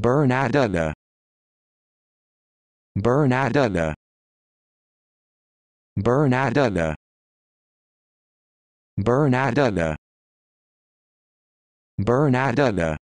Bernadette. Bernadette. Bernadette. Bernadette. Bernadette.